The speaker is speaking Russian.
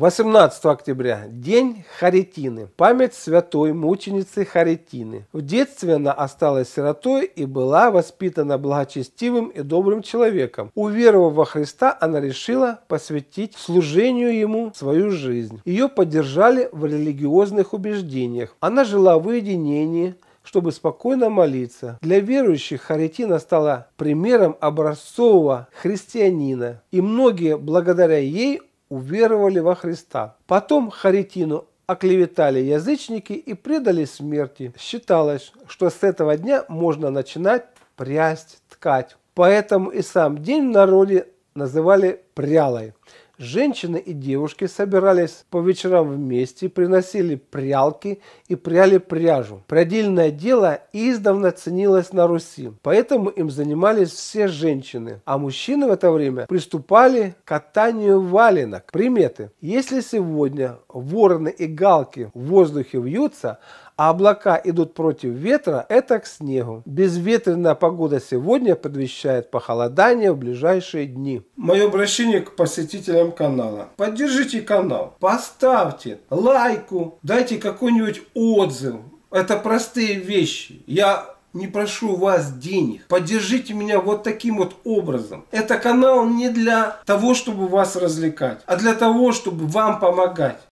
18 октября – День Харитины, память святой мученицы Харитины. В детстве она осталась сиротой и была воспитана благочестивым и добрым человеком. Уверовав во Христа, она решила посвятить служению Ему свою жизнь. Ее поддержали в религиозных убеждениях. Она жила в уединении, чтобы спокойно молиться. Для верующих Харитина стала примером образцового христианина, и многие благодаря ей уверовали во Христа. Потом Харитину оклеветали язычники и предали смерти. Считалось, что с этого дня можно начинать прясть, ткать. Поэтому и сам день в народе называли прялой. Женщины и девушки собирались по вечерам вместе, приносили прялки и пряли пряжу. Прядильное дело издавна ценилось на Руси, поэтому им занимались все женщины, а мужчины в это время приступали к катанию валенок. Приметы. Если сегодня вороны и галки в воздухе вьются, а облака идут против ветра, это к снегу. Безветренная погода сегодня предвещает похолодание в ближайшие дни. Мое обращение к посетителям канала. Поддержите канал, поставьте лайку, дайте какой-нибудь отзыв. Это простые вещи. Я не прошу вас денег. Поддержите меня вот таким вот образом. Это канал не для того, чтобы вас развлекать, а для того, чтобы вам помогать.